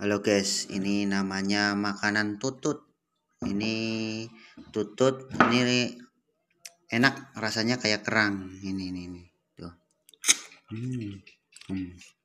Halo guys, ini namanya makanan tutut. Ini tutut, ini enak rasanya kayak kerang. Ini ini ini. Tuh. Hmm. Hmm.